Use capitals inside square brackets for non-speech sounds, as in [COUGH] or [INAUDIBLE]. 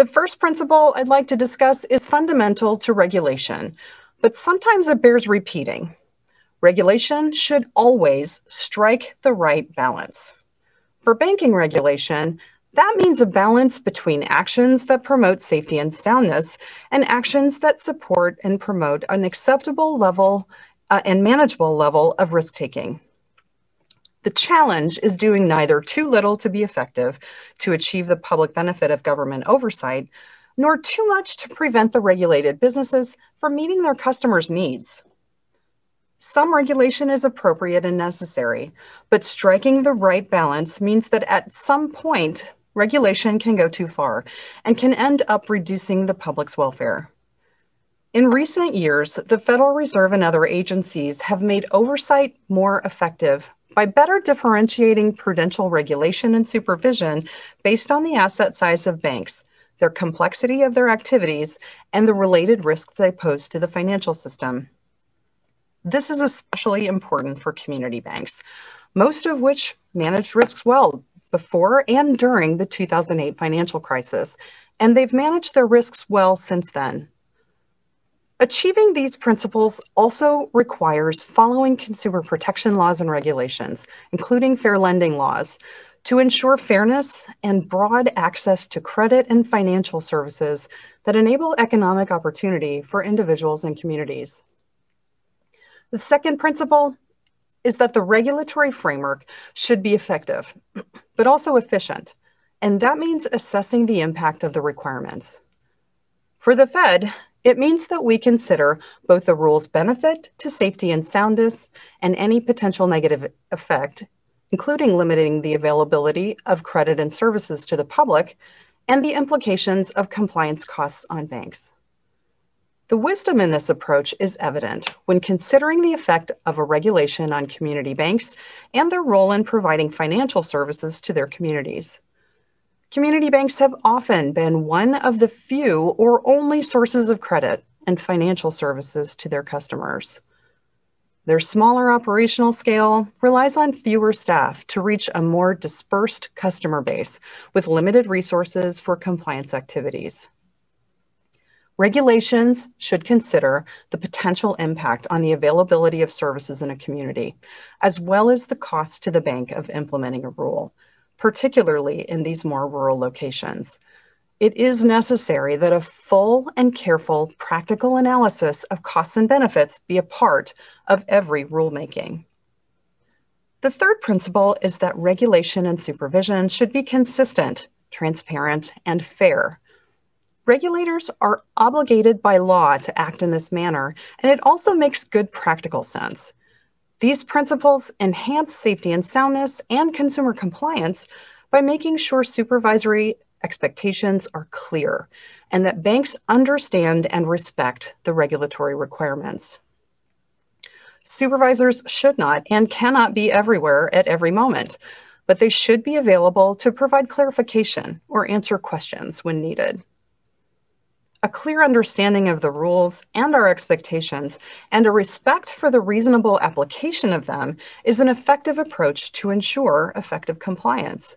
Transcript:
The first principle I'd like to discuss is fundamental to regulation, but sometimes it bears repeating. Regulation should always strike the right balance. For banking regulation, that means a balance between actions that promote safety and soundness and actions that support and promote an acceptable level uh, and manageable level of risk taking. The challenge is doing neither too little to be effective to achieve the public benefit of government oversight, nor too much to prevent the regulated businesses from meeting their customers' needs. Some regulation is appropriate and necessary, but striking the right balance means that at some point, regulation can go too far and can end up reducing the public's welfare. In recent years, the Federal Reserve and other agencies have made oversight more effective by better differentiating prudential regulation and supervision based on the asset size of banks, their complexity of their activities, and the related risks they pose to the financial system. This is especially important for community banks, most of which managed risks well before and during the 2008 financial crisis, and they've managed their risks well since then. Achieving these principles also requires following consumer protection laws and regulations, including fair lending laws, to ensure fairness and broad access to credit and financial services that enable economic opportunity for individuals and communities. The second principle is that the regulatory framework should be effective, [CLEARS THROAT] but also efficient, and that means assessing the impact of the requirements. For the Fed, it means that we consider both the rule's benefit to safety and soundness and any potential negative effect, including limiting the availability of credit and services to the public and the implications of compliance costs on banks. The wisdom in this approach is evident when considering the effect of a regulation on community banks and their role in providing financial services to their communities. Community banks have often been one of the few or only sources of credit and financial services to their customers. Their smaller operational scale relies on fewer staff to reach a more dispersed customer base with limited resources for compliance activities. Regulations should consider the potential impact on the availability of services in a community, as well as the cost to the bank of implementing a rule particularly in these more rural locations. It is necessary that a full and careful practical analysis of costs and benefits be a part of every rulemaking. The third principle is that regulation and supervision should be consistent, transparent, and fair. Regulators are obligated by law to act in this manner, and it also makes good practical sense. These principles enhance safety and soundness and consumer compliance by making sure supervisory expectations are clear and that banks understand and respect the regulatory requirements. Supervisors should not and cannot be everywhere at every moment, but they should be available to provide clarification or answer questions when needed a clear understanding of the rules and our expectations, and a respect for the reasonable application of them is an effective approach to ensure effective compliance.